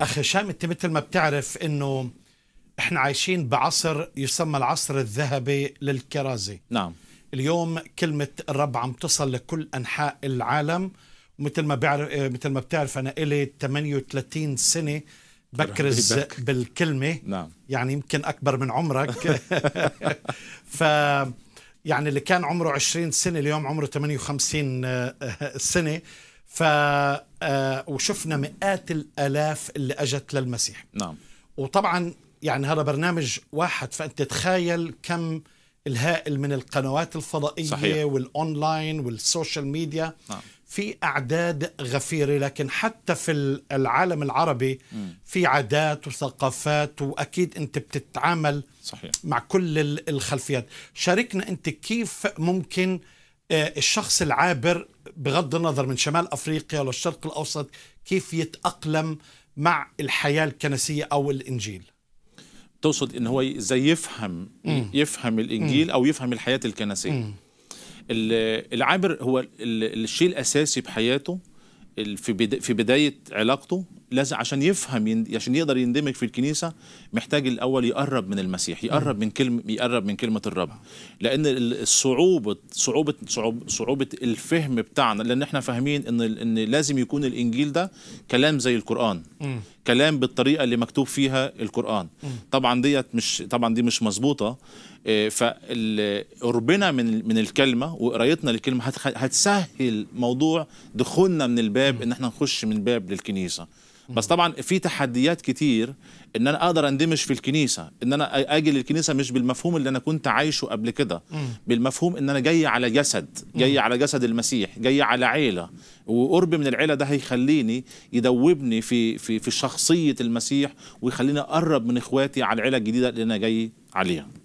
اخ هشام انت مثل ما بتعرف انه احنا عايشين بعصر يسمى العصر الذهبي للكرازي نعم اليوم كلمة الرب عم تصل لكل أنحاء العالم مثل ما بعرف مثل ما بتعرف أنا إلي 38 سنة بكرز بالكلمة نعم. يعني يمكن أكبر من عمرك ف يعني اللي كان عمره 20 سنة اليوم عمره 58 آه، آه، سنة ف آه، وشفنا مئات الالاف اللي اجت للمسيح نعم وطبعا يعني هذا برنامج واحد فانت تخيل كم الهائل من القنوات الفضائيه صحيح. والاونلاين والسوشيال ميديا نعم. في اعداد غفيره لكن حتى في العالم العربي م. في عادات وثقافات واكيد انت بتتعامل صحيح. مع كل الخلفيات شاركنا انت كيف ممكن آه، الشخص العابر بغض النظر من شمال افريقيا للشرق الاوسط كيف يتاقلم مع الحياه الكنسيه او الانجيل تقصد ان هو زي يفهم مم. يفهم الانجيل مم. او يفهم الحياه الكنسيه العابر هو الشيء الاساسي بحياته في بدايه علاقته لازم عشان يفهم عشان يقدر يندمج في الكنيسه محتاج الاول يقرب من المسيح يقرب من كلمه يقرب من كلمه الرب لان الصعوبه صعوبه صعوبه الفهم بتاعنا لان احنا فاهمين ان ان لازم يكون الانجيل ده كلام زي القران كلام بالطريقه اللي مكتوب فيها القران طبعا ديت مش طبعا دي مش مظبوطه آه، فقربنا من من الكلمه وقرايتنا للكلمه هتسهل موضوع دخولنا من الباب ان احنا نخش من الباب للكنيسه بس طبعا في تحديات كتير ان انا اقدر اندمج في الكنيسه ان انا اجي للكنيسه مش بالمفهوم اللي انا كنت عايشه قبل كده بالمفهوم ان انا جاي على جسد جاي على جسد المسيح جاي على عيله وقرب من العيله ده هيخليني يدوبني في في في شخصيه المسيح ويخليني اقرب من اخواتي على العيله الجديده اللي انا جاي عليها